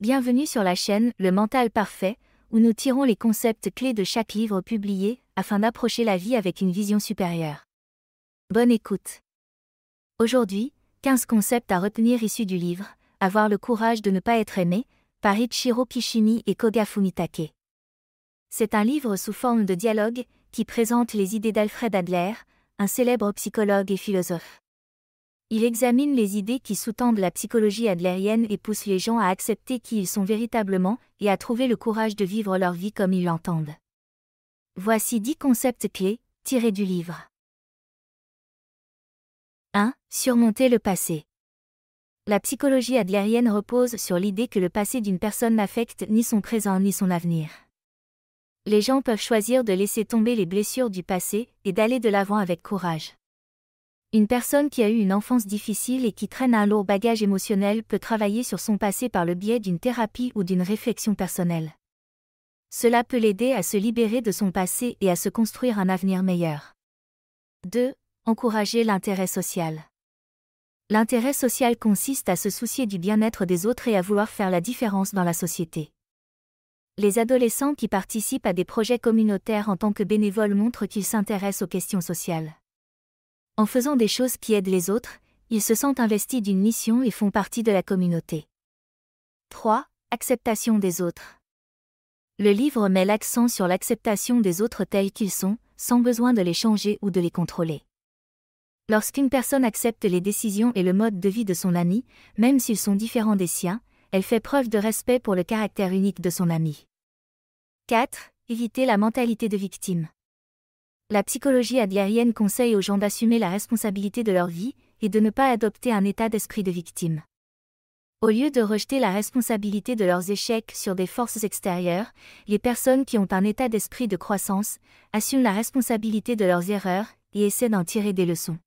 Bienvenue sur la chaîne Le Mental Parfait, où nous tirons les concepts clés de chaque livre publié, afin d'approcher la vie avec une vision supérieure. Bonne écoute. Aujourd'hui, 15 concepts à retenir issus du livre Avoir le courage de ne pas être aimé, par Ichiro Kishimi et Koga Fumitake. C'est un livre sous forme de dialogue qui présente les idées d'Alfred Adler, un célèbre psychologue et philosophe. Il examine les idées qui sous-tendent la psychologie adlérienne et pousse les gens à accepter qui ils sont véritablement et à trouver le courage de vivre leur vie comme ils l'entendent. Voici 10 concepts clés tirés du livre. 1. Surmonter le passé. La psychologie adlérienne repose sur l'idée que le passé d'une personne n'affecte ni son présent ni son avenir. Les gens peuvent choisir de laisser tomber les blessures du passé et d'aller de l'avant avec courage. Une personne qui a eu une enfance difficile et qui traîne un lourd bagage émotionnel peut travailler sur son passé par le biais d'une thérapie ou d'une réflexion personnelle. Cela peut l'aider à se libérer de son passé et à se construire un avenir meilleur. 2. Encourager l'intérêt social. L'intérêt social consiste à se soucier du bien-être des autres et à vouloir faire la différence dans la société. Les adolescents qui participent à des projets communautaires en tant que bénévoles montrent qu'ils s'intéressent aux questions sociales. En faisant des choses qui aident les autres, ils se sentent investis d'une mission et font partie de la communauté. 3. Acceptation des autres. Le livre met l'accent sur l'acceptation des autres tels qu'ils sont, sans besoin de les changer ou de les contrôler. Lorsqu'une personne accepte les décisions et le mode de vie de son ami, même s'ils sont différents des siens, elle fait preuve de respect pour le caractère unique de son ami. 4. Éviter la mentalité de victime. La psychologie adhérienne conseille aux gens d'assumer la responsabilité de leur vie et de ne pas adopter un état d'esprit de victime. Au lieu de rejeter la responsabilité de leurs échecs sur des forces extérieures, les personnes qui ont un état d'esprit de croissance assument la responsabilité de leurs erreurs et essaient d'en tirer des leçons.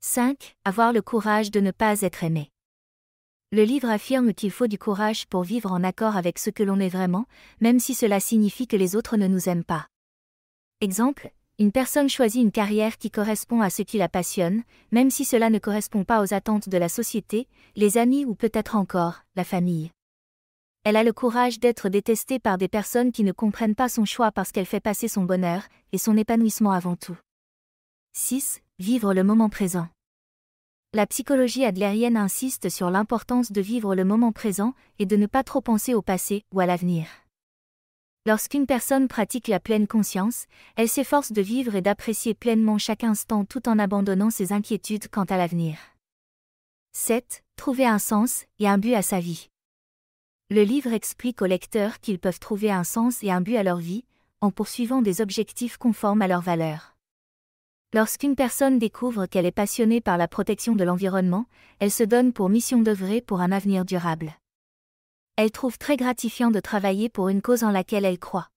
5. Avoir le courage de ne pas être aimé. Le livre affirme qu'il faut du courage pour vivre en accord avec ce que l'on est vraiment, même si cela signifie que les autres ne nous aiment pas. Exemple, une personne choisit une carrière qui correspond à ce qui la passionne, même si cela ne correspond pas aux attentes de la société, les amis ou peut-être encore la famille. Elle a le courage d'être détestée par des personnes qui ne comprennent pas son choix parce qu'elle fait passer son bonheur et son épanouissement avant tout. 6. Vivre le moment présent. La psychologie adlérienne insiste sur l'importance de vivre le moment présent et de ne pas trop penser au passé ou à l'avenir. Lorsqu'une personne pratique la pleine conscience, elle s'efforce de vivre et d'apprécier pleinement chaque instant tout en abandonnant ses inquiétudes quant à l'avenir. 7. Trouver un sens et un but à sa vie. Le livre explique aux lecteurs qu'ils peuvent trouver un sens et un but à leur vie, en poursuivant des objectifs conformes à leurs valeurs. Lorsqu'une personne découvre qu'elle est passionnée par la protection de l'environnement, elle se donne pour mission d'œuvrer pour un avenir durable elle trouve très gratifiant de travailler pour une cause en laquelle elle croit.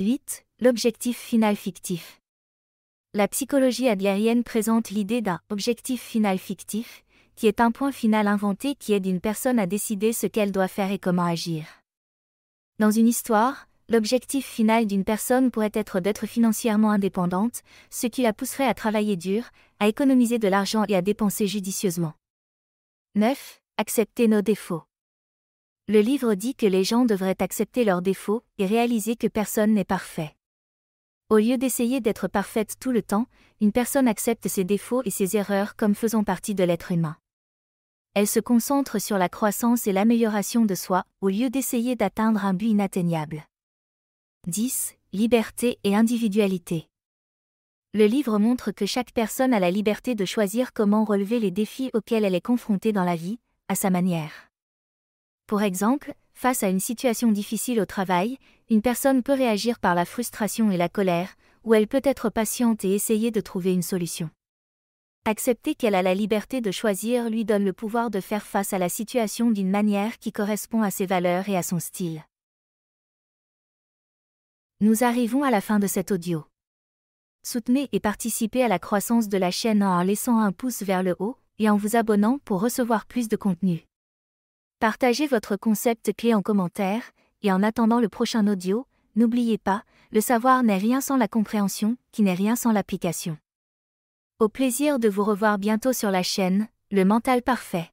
8. L'objectif final fictif. La psychologie adlérienne présente l'idée d'un objectif final fictif, qui est un point final inventé qui aide une personne à décider ce qu'elle doit faire et comment agir. Dans une histoire, l'objectif final d'une personne pourrait être d'être financièrement indépendante, ce qui la pousserait à travailler dur, à économiser de l'argent et à dépenser judicieusement. 9. Accepter nos défauts. Le livre dit que les gens devraient accepter leurs défauts et réaliser que personne n'est parfait. Au lieu d'essayer d'être parfaite tout le temps, une personne accepte ses défauts et ses erreurs comme faisant partie de l'être humain. Elle se concentre sur la croissance et l'amélioration de soi, au lieu d'essayer d'atteindre un but inatteignable. 10. Liberté et individualité. Le livre montre que chaque personne a la liberté de choisir comment relever les défis auxquels elle est confrontée dans la vie, à sa manière. Pour exemple, face à une situation difficile au travail, une personne peut réagir par la frustration et la colère, ou elle peut être patiente et essayer de trouver une solution. Accepter qu'elle a la liberté de choisir lui donne le pouvoir de faire face à la situation d'une manière qui correspond à ses valeurs et à son style. Nous arrivons à la fin de cet audio. Soutenez et participez à la croissance de la chaîne en laissant un pouce vers le haut et en vous abonnant pour recevoir plus de contenu. Partagez votre concept clé en commentaire, et en attendant le prochain audio, n'oubliez pas, le savoir n'est rien sans la compréhension, qui n'est rien sans l'application. Au plaisir de vous revoir bientôt sur la chaîne, le mental parfait.